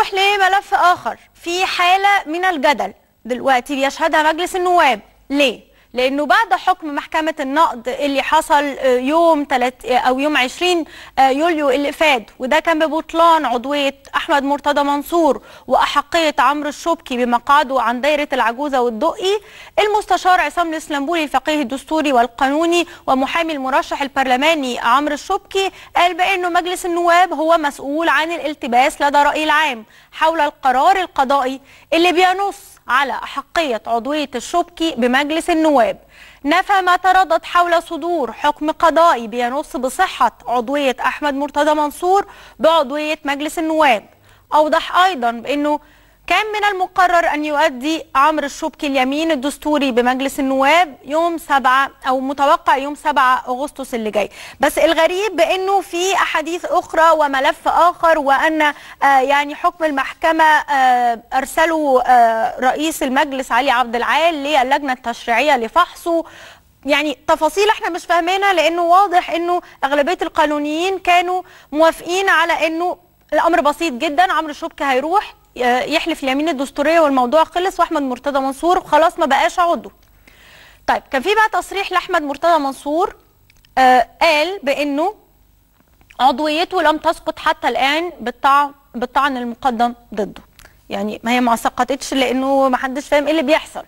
نروح لملف آخر في حالة من الجدل دلوقتي بيشهدها مجلس النواب ليه؟ لانه بعد حكم محكمه النقد اللي حصل آه، يوم 3 آه، او يوم 20 آه، يوليو اللي فات وده كان ببطلان عضويه احمد مرتضى منصور واحقيه عمرو الشبكي بمقعده عن دايره العجوزه والدقي المستشار عصام الاسلامبولي الفقيه الدستوري والقانوني ومحامي المرشح البرلماني عمرو الشبكي قال بانه مجلس النواب هو مسؤول عن الالتباس لدى راي العام حول القرار القضائي اللي بينص على أحقية عضوية الشبكي بمجلس النواب نفى ما تردد حول صدور حكم قضائي بينص بصحة عضوية أحمد مرتضى منصور بعضوية مجلس النواب أوضح أيضا بأنه كان من المقرر أن يؤدي عمرو الشبكي اليمين الدستوري بمجلس النواب يوم 7 أو متوقع يوم 7 أغسطس اللي جاي بس الغريب بأنه في أحاديث أخرى وملف آخر وأن آه، يعني حكم المحكمة آه، أرسله آه، رئيس المجلس علي عبد العال للجنة التشريعية لفحصه يعني تفاصيل احنا مش فاهمينها لانه واضح انه اغلبيه القانونيين كانوا موافقين على انه الامر بسيط جدا عمرو شبكي هيروح آه، يحلف اليمين الدستوريه والموضوع خلص واحمد مرتضى منصور خلاص ما بقاش عضو طيب كان في بقى تصريح لاحمد مرتضى منصور آه قال بانه عضويته لم تسقط حتى الان بالطعن بالطعن المقدم ضده يعني ما هي ما سقطتش لانه ما حدش فاهم ايه اللي بيحصل